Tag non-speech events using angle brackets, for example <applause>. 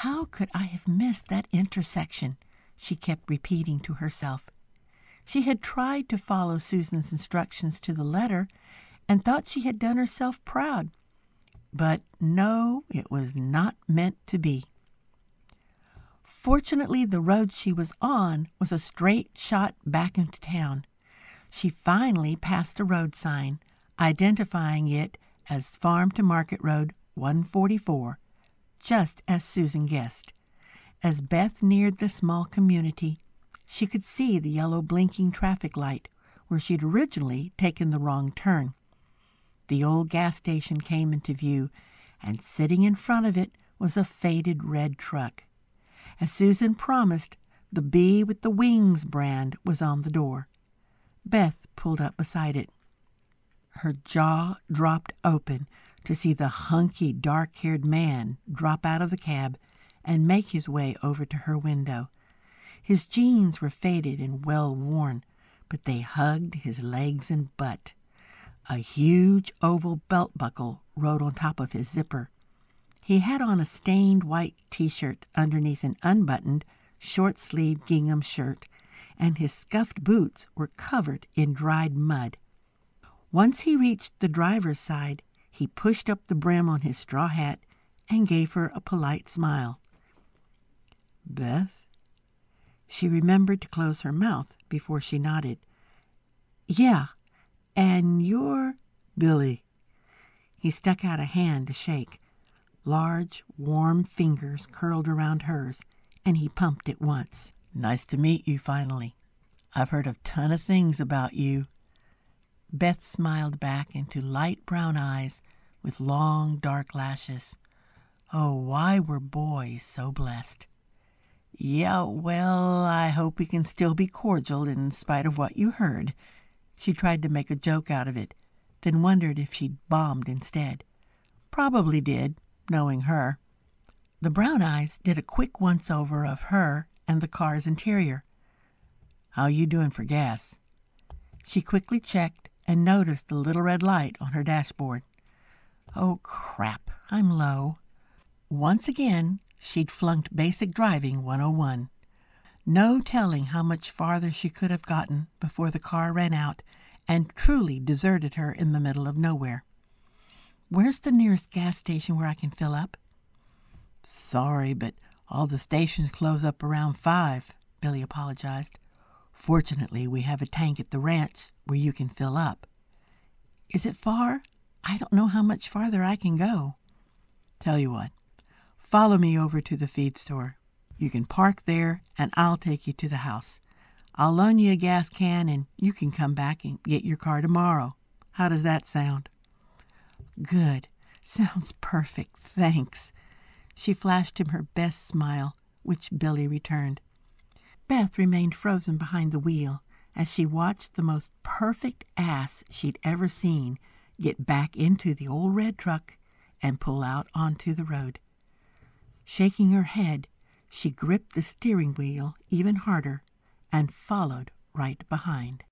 How could I have missed that intersection? she kept repeating to herself. She had tried to follow Susan's instructions to the letter, and thought she had done herself proud. But no, it was not meant to be. Fortunately, the road she was on was a straight shot back into town. She finally passed a road sign, identifying it as Farm to Market Road 144, just as Susan guessed. As Beth neared the small community, she could see the yellow blinking traffic light where she'd originally taken the wrong turn. The old gas station came into view, and sitting in front of it was a faded red truck. As Susan promised, the Bee with the Wings brand was on the door. Beth pulled up beside it. Her jaw dropped open to see the hunky, dark haired man drop out of the cab and make his way over to her window. His jeans were faded and well worn, but they hugged his legs and butt. A huge oval belt buckle rode on top of his zipper. He had on a stained white t shirt underneath an unbuttoned, short sleeved gingham shirt, and his scuffed boots were covered in dried mud. Once he reached the driver's side, he pushed up the brim on his straw hat and gave her a polite smile. Beth? She remembered to close her mouth before she nodded. Yeah, and you're Billy. He stuck out a hand to shake. Large, warm fingers curled around hers, and he pumped it once. Nice to meet you finally. I've heard a ton of things about you Beth smiled back into light brown eyes with long dark lashes. Oh, why were boys so blessed? Yeah, well, I hope we can still be cordial in spite of what you heard. She tried to make a joke out of it, then wondered if she'd bombed instead. Probably did, knowing her. The brown eyes did a quick once over of her and the car's interior. How you doing for gas? She quickly checked and noticed the little red light on her dashboard. Oh crap, I'm low. Once again, she'd flunked Basic Driving 101. No telling how much farther she could have gotten before the car ran out and truly deserted her in the middle of nowhere. Where's the nearest gas station where I can fill up? Sorry, but all the stations close up around five, Billy apologized. Fortunately, we have a tank at the ranch where you can fill up. Is it far? I don't know how much farther I can go. Tell you what, follow me over to the feed store. You can park there, and I'll take you to the house. I'll loan you a gas can, and you can come back and get your car tomorrow. How does that sound? Good. <laughs> Sounds perfect. Thanks. She flashed him her best smile, which Billy returned. Beth remained frozen behind the wheel as she watched the most perfect ass she'd ever seen get back into the old red truck and pull out onto the road. Shaking her head, she gripped the steering wheel even harder and followed right behind.